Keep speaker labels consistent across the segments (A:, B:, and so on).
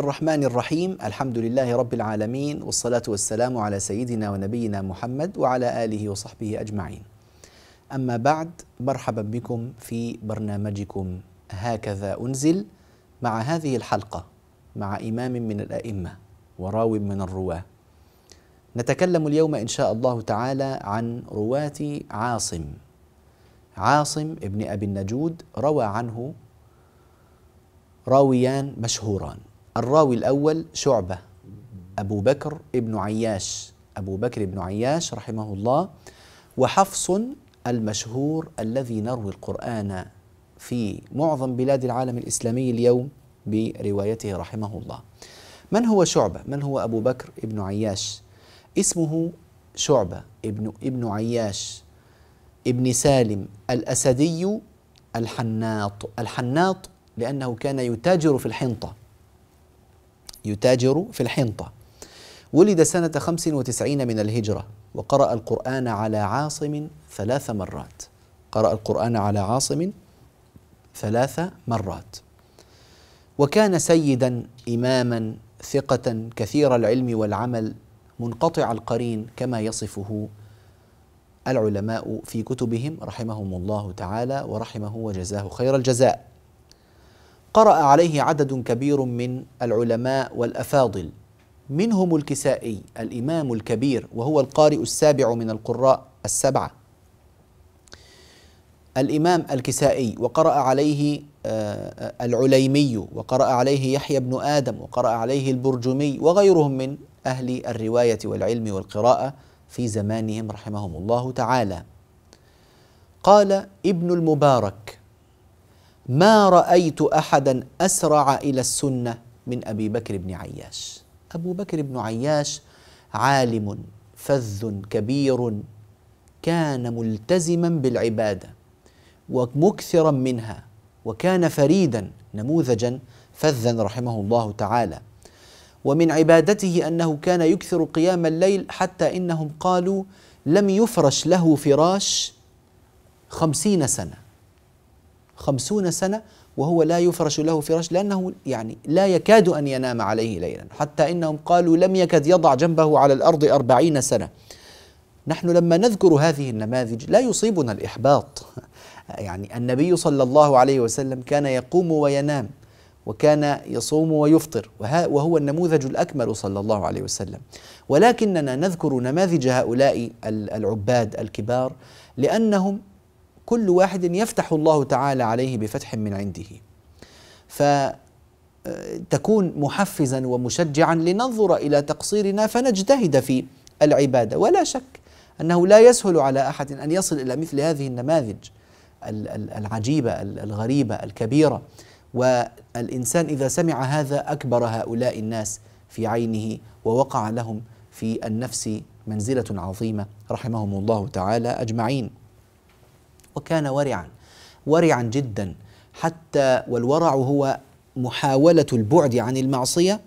A: الرحمن الرحيم الحمد لله رب العالمين والصلاة والسلام على سيدنا ونبينا محمد وعلى آله وصحبه أجمعين أما بعد مرحبا بكم في برنامجكم هكذا أنزل مع هذه الحلقة مع إمام من الأئمة وراو من الرواة نتكلم اليوم إن شاء الله تعالى عن رواة عاصم عاصم ابن أبي النجود روى عنه راويان مشهوران الراوي الأول شعبة أبو بكر ابن عياش أبو بكر ابن عياش رحمه الله وحفص المشهور الذي نروي القرآن في معظم بلاد العالم الإسلامي اليوم بروايته رحمه الله من هو شعبة؟ من هو أبو بكر ابن عياش؟ اسمه شعبة ابن ابن عياش ابن سالم الأسدي الحناط الحناط لأنه كان يتاجر في الحنطة يتاجر في الحنطة ولد سنة 95 من الهجرة وقرأ القرآن على عاصم ثلاث مرات قرأ القرآن على عاصم ثلاث مرات وكان سيدا إماما ثقة كثير العلم والعمل منقطع القرين كما يصفه العلماء في كتبهم رحمهم الله تعالى ورحمه وجزاه خير الجزاء قرأ عليه عدد كبير من العلماء والأفاضل منهم الكسائي الإمام الكبير وهو القارئ السابع من القراء السبعة الإمام الكسائي وقرأ عليه آه، العليمي وقرأ عليه يحيى بن آدم وقرأ عليه البرجمي وغيرهم من أهل الرواية والعلم والقراءة في زمانهم رحمهم الله تعالى قال ابن المبارك ما رأيت أحدا أسرع إلى السنة من أبي بكر بن عياش أبو بكر بن عياش عالم فذ كبير كان ملتزما بالعبادة ومكثرا منها وكان فريدا نموذجا فذا رحمه الله تعالى ومن عبادته انه كان يكثر قيام الليل حتى انهم قالوا لم يفرش له فراش خمسين سنه خمسون سنة وهو لا يفرش له فراش لأنه يعني لا يكاد أن ينام عليه ليلا حتى إنهم قالوا لم يكد يضع جنبه على الأرض أربعين سنة نحن لما نذكر هذه النماذج لا يصيبنا الإحباط يعني النبي صلى الله عليه وسلم كان يقوم وينام وكان يصوم ويفطر وهو النموذج الأكمل صلى الله عليه وسلم ولكننا نذكر نماذج هؤلاء العباد الكبار لأنهم كل واحد يفتح الله تعالى عليه بفتح من عنده فتكون محفزا ومشجعا لننظر الى تقصيرنا فنجتهد في العباده ولا شك انه لا يسهل على احد ان يصل الى مثل هذه النماذج العجيبه الغريبه الكبيره والانسان اذا سمع هذا اكبر هؤلاء الناس في عينه ووقع لهم في النفس منزله عظيمه رحمهم الله تعالى اجمعين وكان ورعا ورعا جدا حتى والورع هو محاولة البعد عن المعصية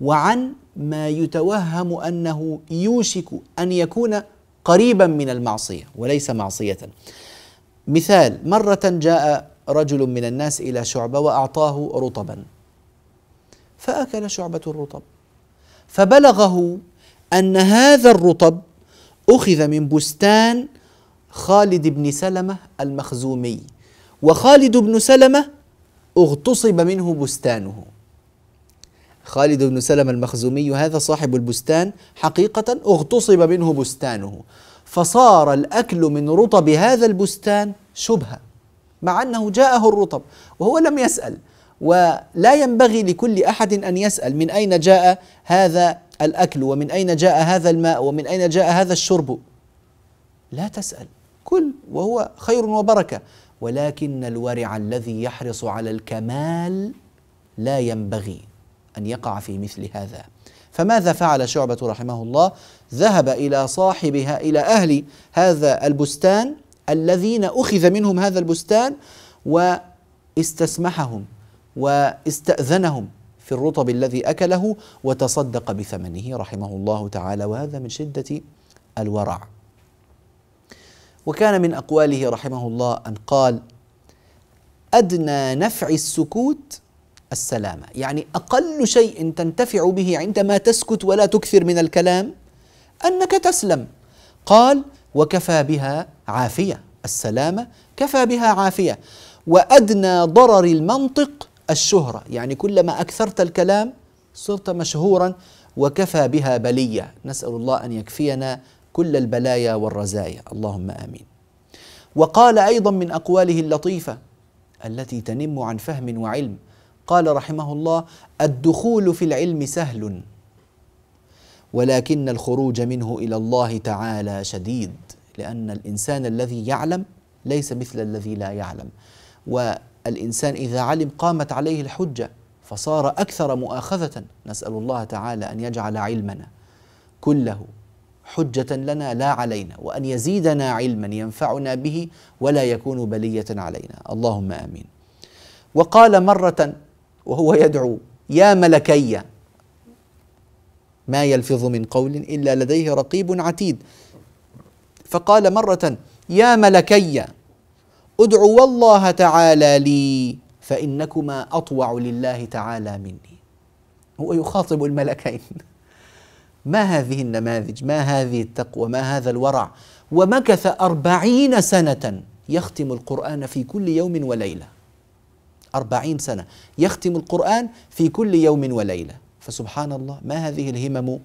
A: وعن ما يتوهم أنه يوشك أن يكون قريبا من المعصية وليس معصية مثال مرة جاء رجل من الناس إلى شعبة وأعطاه رطبا فأكل شعبة الرطب فبلغه أن هذا الرطب أخذ من بستان خالد بن سلمة المخزومي وخالد بن سلمة اغتصب منه بستانه خالد بن سلمة المخزومي هذا صاحب البستان حقيقة اغتصب منه بستانه فصار الأكل من رطب هذا البستان شبهة مع أنه جاءه الرطب وهو لم يسأل ولا ينبغي لكل أحد أن يسأل من أين جاء هذا الأكل ومن أين جاء هذا الماء ومن أين جاء هذا الشرب لا تسأل كل وهو خير وبركه ولكن الورع الذي يحرص على الكمال لا ينبغي ان يقع في مثل هذا فماذا فعل شعبه رحمه الله ذهب الى صاحبها الى اهل هذا البستان الذين اخذ منهم هذا البستان واستسمحهم واستاذنهم في الرطب الذي اكله وتصدق بثمنه رحمه الله تعالى وهذا من شده الورع وكان من اقواله رحمه الله ان قال ادنى نفع السكوت السلامه يعني اقل شيء تنتفع به عندما تسكت ولا تكثر من الكلام انك تسلم قال وكفى بها عافيه السلامه كفى بها عافيه وادنى ضرر المنطق الشهره يعني كلما اكثرت الكلام صرت مشهورا وكفى بها بليه نسال الله ان يكفينا كل البلايا والرزايا اللهم امين وقال ايضا من اقواله اللطيفه التي تنم عن فهم وعلم قال رحمه الله الدخول في العلم سهل ولكن الخروج منه الى الله تعالى شديد لان الانسان الذي يعلم ليس مثل الذي لا يعلم والانسان اذا علم قامت عليه الحجه فصار اكثر مؤاخذه نسال الله تعالى ان يجعل علمنا كله حجة لنا لا علينا وأن يزيدنا علما ينفعنا به ولا يكون بلية علينا اللهم آمين وقال مرة وهو يدعو يا ملكي ما يلفظ من قول إلا لديه رقيب عتيد فقال مرة يا ملكي ادعوا الله تعالى لي فإنكما أطوع لله تعالى مني هو يخاطب الملكين ما هذه النماذج ما هذه التقوى ما هذا الورع ومكث أربعين سنة يختم القرآن في كل يوم وليلة أربعين سنة يختم القرآن في كل يوم وليلة فسبحان الله ما هذه الهمم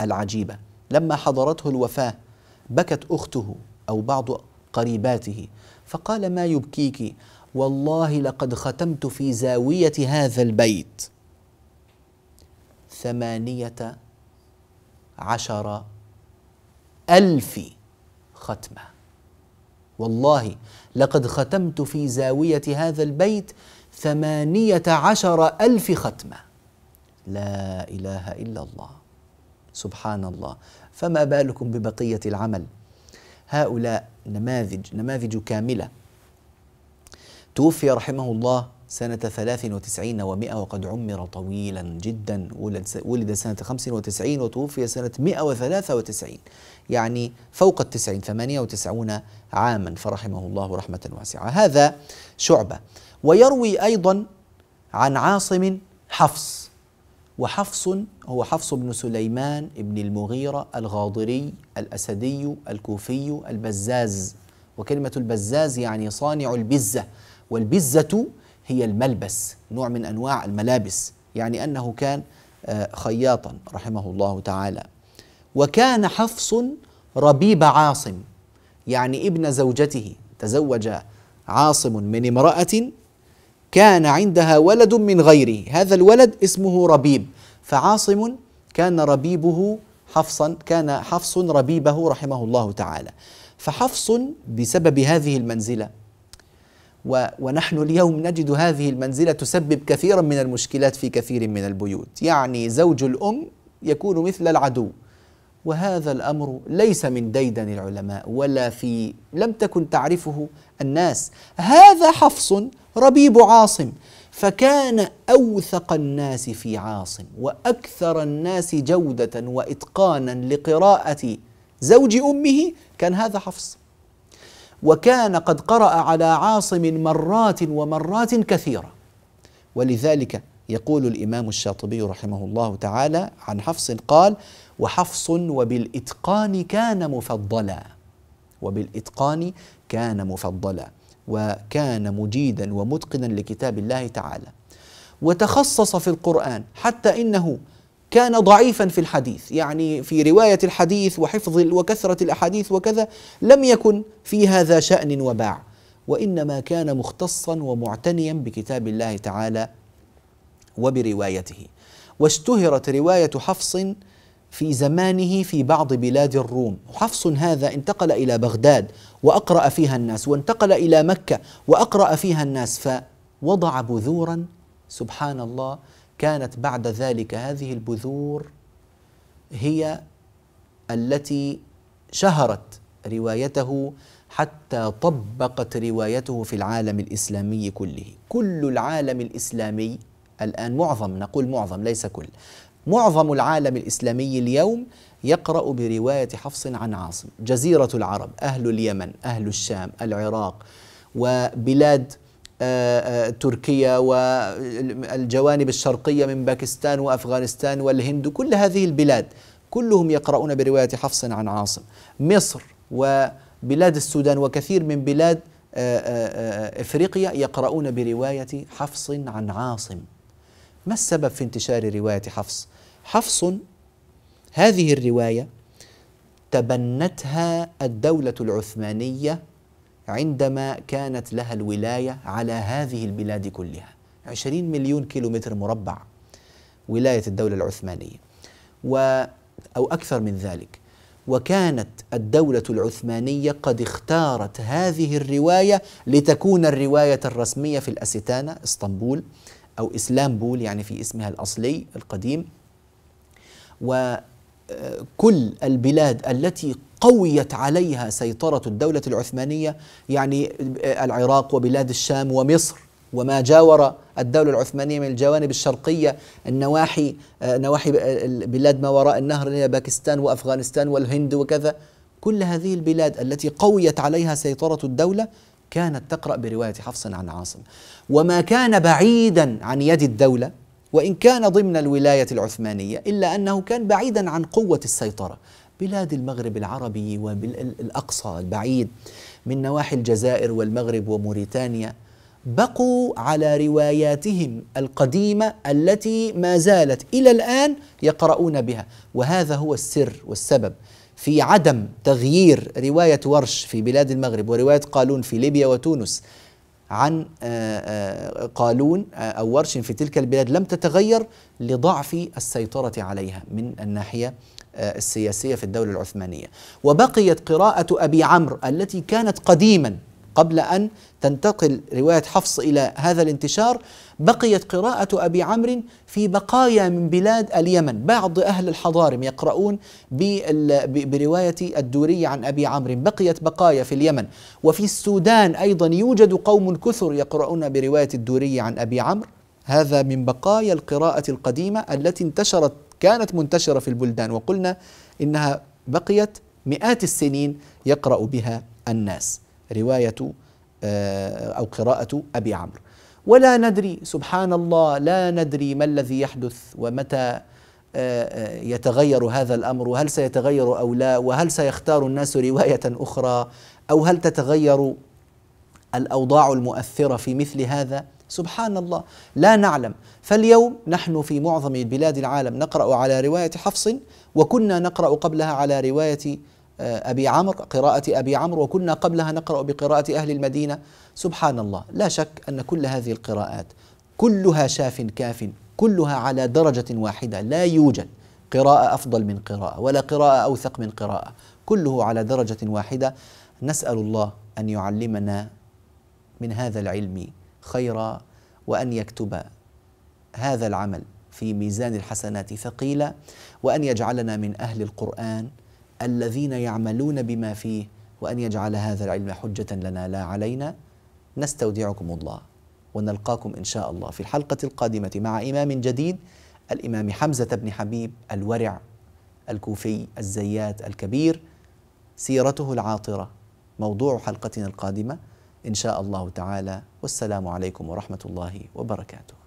A: العجيبة لما حضرته الوفاة بكت أخته أو بعض قريباته فقال ما يبكيك والله لقد ختمت في زاوية هذا البيت ثمانية عشر ألف ختمة والله لقد ختمت في زاوية هذا البيت ثمانية عشر ألف ختمة لا إله إلا الله سبحان الله فما بالكم ببقية العمل هؤلاء نماذج نماذج كاملة توفي رحمه الله سنة 93 و100 وقد عمر طويلا جدا ولد ولد سنة 95 وتوفي سنة 193 يعني فوق ال 90 98 عاما فرحمه الله رحمة واسعة هذا شعبة ويروي أيضا عن عاصم حفص وحفص هو حفص بن سليمان بن المغيرة الغاضري الأسدي الكوفي البزاز وكلمة البزاز يعني صانع البزة والبزة هي الملبس نوع من انواع الملابس يعني انه كان آه، خياطا رحمه الله تعالى وكان حفص ربيب عاصم يعني ابن زوجته تزوج عاصم من امراه كان عندها ولد من غيره هذا الولد اسمه ربيب فعاصم كان ربيبه حفصا كان حفص ربيبه رحمه الله تعالى فحفص بسبب هذه المنزله ونحن اليوم نجد هذه المنزلة تسبب كثيرا من المشكلات في كثير من البيوت يعني زوج الأم يكون مثل العدو وهذا الأمر ليس من ديدن العلماء ولا في لم تكن تعرفه الناس هذا حفص ربيب عاصم فكان أوثق الناس في عاصم وأكثر الناس جودة وإتقانا لقراءة زوج أمه كان هذا حفص وكان قد قرأ على عاصم مرات ومرات كثيرة ولذلك يقول الإمام الشاطبي رحمه الله تعالى عن حفص قال وحفص وبالإتقان كان مفضلا وبالإتقان كان مفضلا وكان مجيدا ومتقنا لكتاب الله تعالى وتخصص في القرآن حتى إنه كان ضعيفا في الحديث يعني في رواية الحديث وحفظ وكثرة الأحاديث وكذا لم يكن في هذا شأن وباع وإنما كان مختصا ومعتنيا بكتاب الله تعالى وبروايته واشتهرت رواية حفص في زمانه في بعض بلاد الروم حفص هذا انتقل إلى بغداد وأقرأ فيها الناس وانتقل إلى مكة وأقرأ فيها الناس فوضع بذورا سبحان الله كانت بعد ذلك هذه البذور هي التي شهرت روايته حتى طبقت روايته في العالم الاسلامي كله، كل العالم الاسلامي الان معظم نقول معظم ليس كل، معظم العالم الاسلامي اليوم يقرا بروايه حفص عن عاصم، جزيره العرب، اهل اليمن، اهل الشام، العراق وبلاد تركيا والجوانب الشرقية من باكستان وأفغانستان والهند كل هذه البلاد كلهم يقرؤون برواية حفص عن عاصم مصر وبلاد السودان وكثير من بلاد آه، آه، آه، إفريقيا يقرؤون برواية حفص عن عاصم ما السبب في انتشار رواية حفص؟ حفص هذه الرواية تبنتها الدولة العثمانية عندما كانت لها الولاية على هذه البلاد كلها 20 مليون كيلومتر مربع ولاية الدولة العثمانية و أو أكثر من ذلك وكانت الدولة العثمانية قد اختارت هذه الرواية لتكون الرواية الرسمية في الأستانة اسطنبول أو إسلامبول يعني في اسمها الأصلي القديم وكل آه، البلاد التي قويت عليها سيطرة الدولة العثمانية يعني آه، العراق وبلاد الشام ومصر وما جاور الدولة العثمانية من الجوانب الشرقية النواحي آه، نواحي آه، بلاد ما وراء النهر باكستان وأفغانستان والهند وكذا كل هذه البلاد التي قويت عليها سيطرة الدولة كانت تقرأ برواية حفص عن عاصم وما كان بعيدا عن يد الدولة وإن كان ضمن الولاية العثمانية إلا أنه كان بعيدا عن قوة السيطرة بلاد المغرب العربي والأقصى البعيد من نواحي الجزائر والمغرب وموريتانيا بقوا على رواياتهم القديمة التي ما زالت إلى الآن يقرؤون بها وهذا هو السر والسبب في عدم تغيير رواية ورش في بلاد المغرب ورواية قالون في ليبيا وتونس عن آه، آه، قالون آه، أو ورش في تلك البلاد لم تتغير لضعف السيطرة عليها من الناحية آه، السياسية في الدولة العثمانية وبقيت قراءة أبي عمرو التي كانت قديما قبل أن تنتقل رواية حفص إلى هذا الانتشار بقيت قراءة أبي عمرو في بقايا من بلاد اليمن بعض أهل الحضارم يقرؤون برواية الدوري عن أبي عمرو بقيت بقايا في اليمن وفي السودان أيضا يوجد قوم كثر يقرؤون برواية الدوري عن أبي عمرو هذا من بقايا القراءة القديمة التي انتشرت كانت منتشرة في البلدان وقلنا إنها بقيت مئات السنين يقرأ بها الناس رواية آه، أو قراءة أبي عمرو ولا ندري سبحان الله لا ندري ما الذي يحدث ومتى آه، آه، يتغير هذا الامر وهل سيتغير او لا وهل سيختار الناس روايه اخرى او هل تتغير الاوضاع المؤثره في مثل هذا سبحان الله لا نعلم فاليوم نحن في معظم بلاد العالم نقرأ على رواية حفص وكنا نقرأ قبلها على رواية آه، أبي عمرو قراءة أبي عمرو وكنا قبلها نقرأ بقراءة أهل المدينة سبحان الله لا شك أن كل هذه القراءات كلها شاف كاف كلها على درجة واحدة لا يوجد قراءة أفضل من قراءة ولا قراءة أوثق من قراءة كله على درجة واحدة نسأل الله أن يعلمنا من هذا العلم خيرا وأن يكتب هذا العمل في ميزان الحسنات ثقيلا وأن يجعلنا من أهل القرآن الذين يعملون بما فيه وأن يجعل هذا العلم حجة لنا لا علينا نستودعكم الله ونلقاكم إن شاء الله في الحلقة القادمة مع إمام جديد الإمام حمزة بن حبيب الورع الكوفي الزيات الكبير سيرته العاطرة موضوع حلقتنا القادمة إن شاء الله تعالى والسلام عليكم ورحمة الله وبركاته